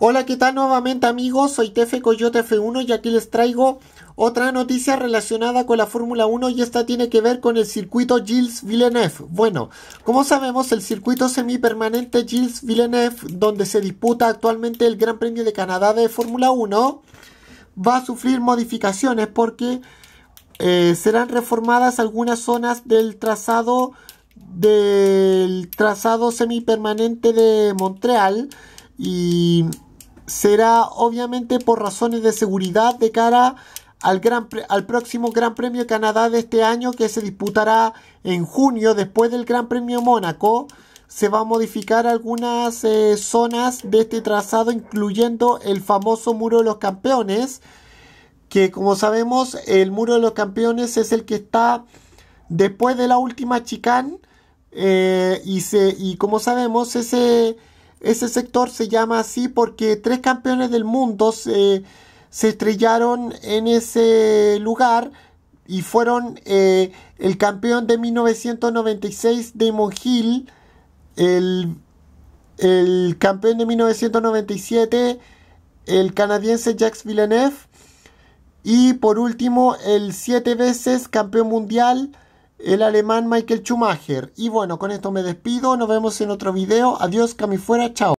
Hola, ¿qué tal nuevamente amigos? Soy Tefe Coyote F1 y aquí les traigo otra noticia relacionada con la Fórmula 1 y esta tiene que ver con el circuito Gilles Villeneuve. Bueno, como sabemos el circuito semipermanente Gilles Villeneuve donde se disputa actualmente el Gran Premio de Canadá de Fórmula 1 va a sufrir modificaciones porque eh, serán reformadas algunas zonas del trazado del trazado semipermanente de Montreal y será obviamente por razones de seguridad de cara al, gran al, próximo Gran Premio Canadá de este año que se disputará en junio después del Gran Premio Mónaco. Se va a modificar algunas eh, zonas de este trazado incluyendo el famoso Muro de los Campeones que como sabemos el Muro de los Campeones es el que está después de la última chicane eh, y, se, y como sabemos ese ese sector se llama así porque tres campeones del mundo se, estrellaron en ese lugar y fueron eh, el campeón de 1996 Damon Hill, el, el campeón de 1997 el canadiense Jacques Villeneuve y por último el siete veces campeón mundial el alemán Michael Schumacher. Y bueno, con esto me despido, nos vemos en otro video, adiós, cami fuera, chao.